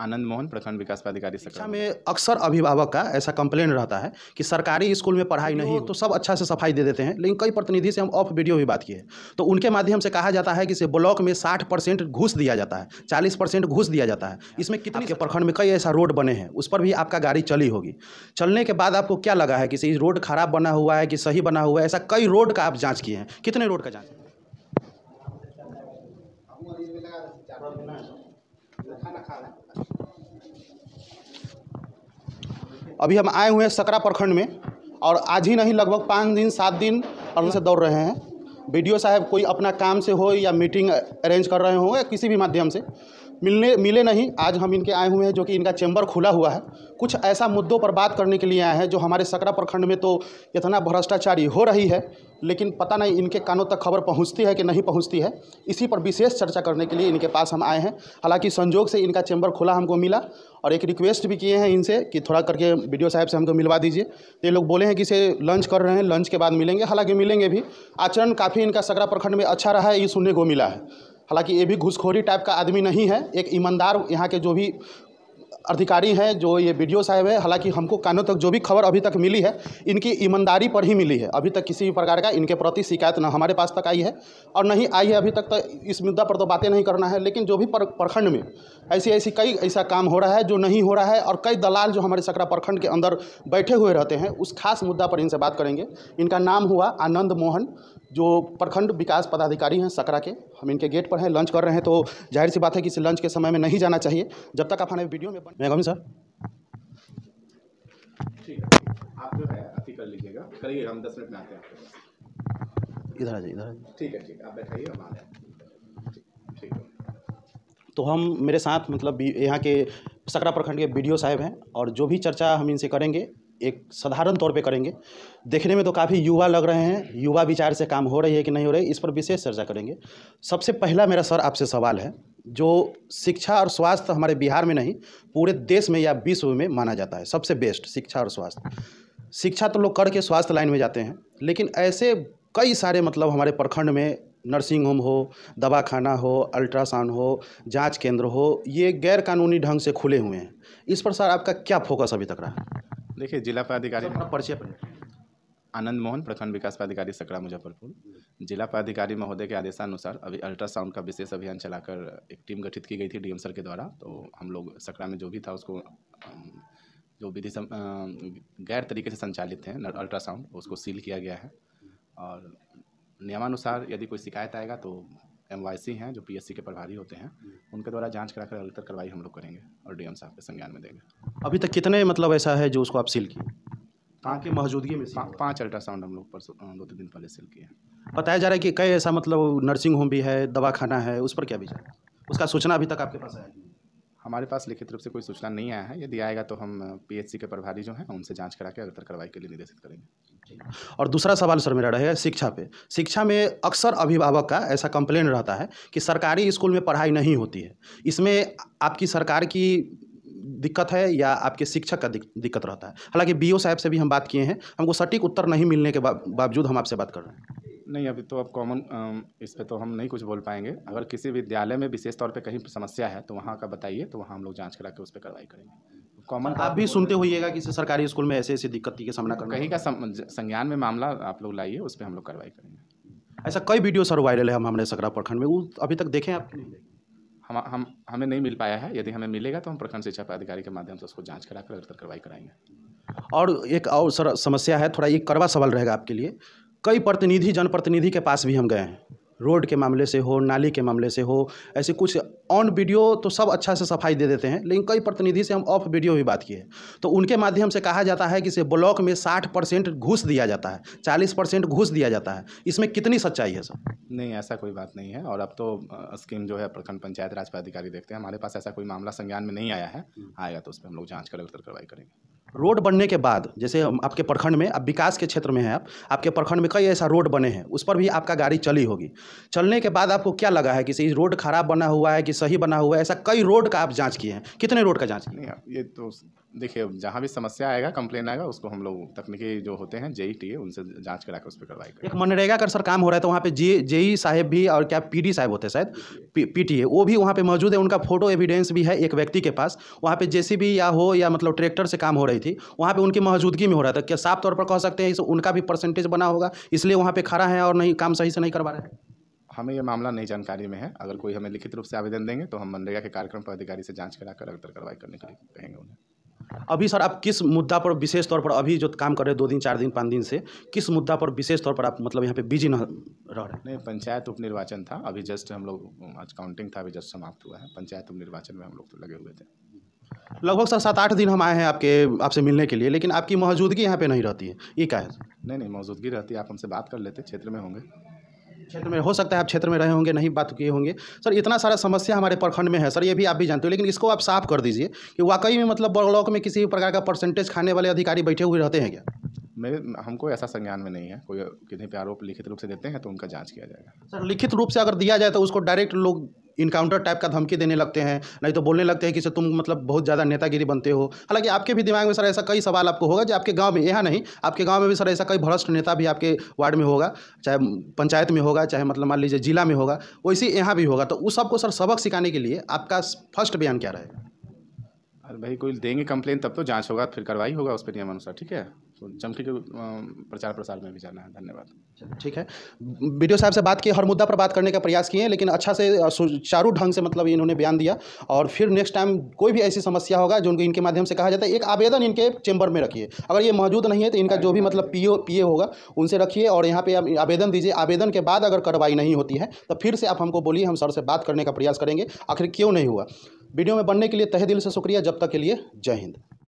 आनंद मोहन प्रखंड विकास पदाधिकारी शिक्षा में अक्सर अभिभावक का ऐसा कंप्लेन रहता है कि सरकारी स्कूल में पढ़ाई नहीं तो सब अच्छा से सफाई दे देते हैं लेकिन कई प्रतिनिधि से हम ऑफ वीडियो भी बात किए तो उनके माध्यम से कहा जाता है कि ब्लॉक में साठ परसेंट घूस दिया जाता है चालीस परसेंट घूस दिया जाता है अच्छा। इसमें कितने के प्रखंड में कई ऐसा रोड बने हैं उस पर भी आपका गाड़ी चली होगी चलने के बाद आपको क्या लगा है कि रोड खराब बना हुआ है कि सही बना हुआ है ऐसा कई रोड का आप जाँच किए हैं कितने रोड का जाँच खाना खा अभी हम आए हुए हैं सकरा प्रखंड में और आज ही नहीं लगभग पाँच दिन सात दिन और से दौड़ रहे हैं वीडियो साहब कोई अपना काम से हो या मीटिंग अरेंज कर रहे हो या किसी भी माध्यम से मिलने मिले नहीं आज हम इनके आए हुए हैं जो कि इनका चैम्बर खुला हुआ है कुछ ऐसा मुद्दों पर बात करने के लिए आए हैं जो हमारे सकरा प्रखंड में तो इतना भ्रष्टाचारी हो रही है लेकिन पता नहीं इनके कानों तक खबर पहुंचती है कि नहीं पहुंचती है इसी पर विशेष चर्चा करने के लिए इनके पास हम आए हैं हालांकि संजोग से इनका चैम्बर खुला हमको मिला और एक रिक्वेस्ट भी किए हैं इनसे कि थोड़ा करके वीडियो साहब से हमको मिलवा दीजिए तो ये लोग बोले हैं कि इसे लंच कर रहे हैं लंच के बाद मिलेंगे हालांकि मिलेंगे भी आचरण काफ़ी इनका सकरा प्रखंड में अच्छा रहा है ये सुनने को मिला है हालांकि ये भी घुसखोरी टाइप का आदमी नहीं है एक ईमानदार यहाँ के जो भी अधिकारी हैं जो ये वीडियो साहब है हालांकि हमको कानों तक जो भी खबर अभी तक मिली है इनकी ईमानदारी पर ही मिली है अभी तक किसी भी प्रकार का इनके प्रति शिकायत ना हमारे पास तक आई है और नहीं आई है अभी तक तो इस मुद्दा पर तो बातें नहीं करना है लेकिन जो भी प्रखंड में ऐसी ऐसी कई ऐसा काम हो रहा है जो नहीं हो रहा है और कई दलाल जो हमारे सकरा प्रखंड के अंदर बैठे हुए रहते हैं उस खास मुद्दा पर इनसे बात करेंगे इनका नाम हुआ आनंद मोहन जो प्रखंड विकास पदाधिकारी हैं सकरा के हम इनके गेट पर हैं लंच कर रहे हैं तो जाहिर सी बात है कि इसे लंच के समय में नहीं जाना चाहिए जब तक आप हमें वीडियो में मैं सर ठीक है आप जो है अति कर लीजिएगा करिएगा हम दस मिनट में आते हैं इधर आ जाइए इधर ठीक है ठीक है आप बैठाइए हम आ जाए तो हम मेरे साथ मतलब यहाँ के सकरा प्रखंड के बी साहब हैं और जो भी चर्चा हम इनसे करेंगे एक साधारण तौर पे करेंगे देखने में तो काफ़ी युवा लग रहे हैं युवा विचार से काम हो रही है कि नहीं हो रही इस पर विशेष चर्चा करेंगे सबसे पहला मेरा सर आपसे सवाल है जो शिक्षा और स्वास्थ्य हमारे बिहार में नहीं पूरे देश में या विश्व में माना जाता है सबसे बेस्ट शिक्षा और स्वास्थ्य शिक्षा तो लोग करके स्वास्थ्य लाइन में जाते हैं लेकिन ऐसे कई सारे मतलब हमारे प्रखंड में नर्सिंग होम हो दवाखाना हो अल्ट्रासाउंड हो जांच केंद्र हो ये गैर कानूनी ढंग से खुले हुए हैं इस पर सर आपका क्या फोकस अभी तक रहा देखिए जिला पदाधिकारी पर्चे आनंद मोहन प्रखंड विकास पदाधिकारी सकड़ा मुजफ्फरपुर जिला पदाधिकारी महोदय के आदेशानुसार अभी अल्ट्रासाउंड का विशेष अभियान चलाकर एक टीम गठित की गई थी डी सर के द्वारा तो हम लोग सकड़ा में जो भी था उसको जो विधि गैर तरीके से संचालित हैं अल्ट्रासाउंड उसको सील किया गया है और नियमानुसार यदि कोई शिकायत आएगा तो एम हैं जो पी के प्रभारी होते हैं उनके द्वारा करा कराकर अगलतर कार्रवाई हम लोग करेंगे और डी साहब के संज्ञान में देंगे अभी तक कितने मतलब ऐसा है जो उसको आप सील किए कहाँ की मौजूदगी में पा, पाँच अल्ट्रासाउंड हम लोग परसों दो तीन दिन पहले सील किए हैं बताया जा रहा है कि कई ऐसा मतलब नर्सिंग होम भी है दवाखाना है उस पर क्या भी जाए उसका सूचना अभी तक आपके पास आया हमारे पास लिखित रूप से कोई सूचना नहीं आया है यदि आएगा तो हम पीएचसी के प्रभारी जो हैं उनसे जांच करा के अगर कार्रवाई के लिए निर्देशित करेंगे और दूसरा सवाल सर मेरा रहेगा शिक्षा पे शिक्षा में अक्सर अभिभावक का ऐसा कंप्लेन रहता है कि सरकारी स्कूल में पढ़ाई नहीं होती है इसमें आपकी सरकार की दिक्कत है या आपके शिक्षक का दिक्कत रहता है हालांकि बी साहब से भी हम बात किए हैं हमको सटीक उत्तर नहीं मिलने के बावजूद हम आपसे बात कर रहे हैं नहीं अभी तो अब कॉमन इस पर तो हम नहीं कुछ बोल पाएंगे अगर किसी विद्यालय में विशेष तौर पे कहीं समस्या है तो वहाँ का बताइए तो वहाँ हम लोग जांच करा के उस पर कार्रवाई करेंगे कॉमन आप भी सुनते हुएगा किसी सरकारी स्कूल में ऐसे ऐसी दिक्कत का सामना करना कहीं का संज्ञान में मामला आप लोग लाइए उस पर हम लोग कार्रवाई करेंगे ऐसा कई वीडियो सर वायरल है हम हमारे सकरा प्रखंड में वो अभी तक देखें आप हम हम हमें नहीं मिल पाया है यदि हमें मिलेगा तो हम प्रखंड शिक्षा अधिकारी के माध्यम से उसको जांच करा कर कार्रवाई कराएंगे और एक और सर समस्या है थोड़ा ये करवा सवाल रहेगा आपके लिए कई प्रतिनिधि जनप्रतिनिधि के पास भी हम गए हैं रोड के मामले से हो नाली के मामले से हो ऐसे कुछ ऑन वीडियो तो सब अच्छा से सफाई दे देते हैं लेकिन कई प्रतिनिधि से हम ऑफ वीडियो भी बात किए तो उनके माध्यम से कहा जाता है कि इसे ब्लॉक में साठ परसेंट घूस दिया जाता है चालीस परसेंट घूस दिया जाता है इसमें कितनी सच्चाई है सर नहीं ऐसा कोई बात नहीं है और अब तो स्कीम जो है प्रखंड पंचायत राज पदाधिकारी देखते हैं हमारे पास ऐसा कोई मामला संज्ञान में नहीं आया है हम्म। आएगा तो उस पर हम लोग जाँच कर तो कार्रवाई करेंगे रोड बनने के बाद जैसे आपके प्रखंड में अब विकास के क्षेत्र में हैं आप आपके प्रखंड में कई ऐसा रोड बने हैं उस पर भी आपका गाड़ी चली होगी चलने के बाद आपको क्या लगा है कि सही रोड खराब बना हुआ है कि सही बना हुआ है ऐसा कई रोड का आप जांच किए हैं कितने रोड का जांच किए ये तो देखिए जहाँ भी समस्या आएगा कंप्लेन आएगा उसको हम लोग तकनीकी जो होते हैं जेई टी e उनसे जाँच करा कर उस पर कार्रवाई एक मनरेगा का सर काम हो रहा है तो वहाँ पे जे जेई e साहेब भी और क्या पी साहब होते हैं शायद पीटी है वो भी वहाँ पे मौजूद है उनका फोटो एविडेंस भी है एक व्यक्ति के पास वहाँ पे जेसीबी या हो या मतलब ट्रैक्टर से काम हो रही थी वहाँ पे उनकी मौजूदगी में हो रहा था क्या साफ तौर पर कह सकते हैं उनका भी परसेंटेज बना होगा इसलिए वहाँ पे खड़ा है और नहीं काम सही से नहीं करवा रहे हमें यह मामला नई जानकारी में है अगर कोई हमें लिखित रूप से आवेदन देंगे तो हम मनरेगा के कार्यक्रम पदाधिकारी से करा कराकर अगर कार्रवाई करने के लिए कहेंगे उन्हें अभी सर आप किस मुद्दा पर विशेष तौर पर अभी जो काम कर रहे हैं दो दिन चार दिन पाँच दिन से किस मुद्दा पर विशेष तौर पर आप मतलब यहाँ पे बिजी न रह रहे नहीं पंचायत उपनिर्वाचन था अभी जस्ट हम लोग आज काउंटिंग था अभी जस्ट समाप्त हुआ है पंचायत उपनिर्वाचन में हम लोग तो लगे हुए थे लगभग सर सात आठ दिन हम आए हैं आपके आपसे मिलने के लिए लेकिन आपकी मौजूदगी यहाँ पर नहीं रहती है ये क्या है नहीं नहीं मौजूदगी रहती है आप हमसे बात कर लेते क्षेत्र में होंगे क्षेत्र में हो सकता है आप क्षेत्र में रहे होंगे नहीं बात किए होंगे सर इतना सारा समस्या हमारे प्रखंड में है सर ये भी आप भी जानते हो लेकिन इसको आप साफ कर दीजिए कि वाकई में मतलब ब्लॉक में किसी भी प्रकार का परसेंटेज खाने वाले अधिकारी बैठे हुए रहते हैं क्या मेरे हमको ऐसा संज्ञान में नहीं है कोई किसी पे आरोप लिखित रूप से देते हैं तो उनका जांच किया जाएगा सर लिखित रूप से अगर दिया जाए तो उसको डायरेक्ट लोग इनकाउंटर टाइप का धमकी देने लगते हैं नहीं तो बोलने लगते हैं कि तुम मतलब बहुत ज़्यादा नेतागिरी बनते हो हालांकि आपके भी दिमाग में सर ऐसा कई सवाल आपको होगा जो आपके गाँव में यहाँ नहीं आपके गाँव में भी सर ऐसा कई भ्रष्ट नेता भी आपके वार्ड में होगा चाहे पंचायत में होगा चाहे मतलब मान लीजिए जिला में होगा वैसे यहाँ भी होगा तो उस सबको सर सबक सिखाने के लिए आपका फर्स्ट बयान क्या रहेगा अरे भाई कोई देंगे कंप्लेन तब तो जांच होगा फिर कार्रवाई होगा उस पर नियमानुसार ठीक है तो चमकी के प्रचार प्रसार में भी जाना है धन्यवाद ठीक है वीडियो साहब से बात की हर मुद्दा पर बात करने का प्रयास किए लेकिन अच्छा से सुचारू ढंग से मतलब इन्होंने बयान दिया और फिर नेक्स्ट टाइम कोई भी ऐसी समस्या होगा जो उनको इनके माध्यम से कहा जाता है एक आवेदन इनके चेंबर में रखिए अगर ये मौजूद नहीं है तो इनका हाँ, जो भी हाँ, मतलब हाँ। पी ओ होगा उनसे रखिए और यहाँ पे आप आवेदन दीजिए आवेदन के बाद अगर कार्रवाई नहीं होती है तो फिर से आप हमको बोलिए हम सर से बात करने का प्रयास करेंगे आखिर क्यों नहीं हुआ वीडियो में बनने के लिए तहे दिल से शुक्रिया जब तक के लिए जय हिंद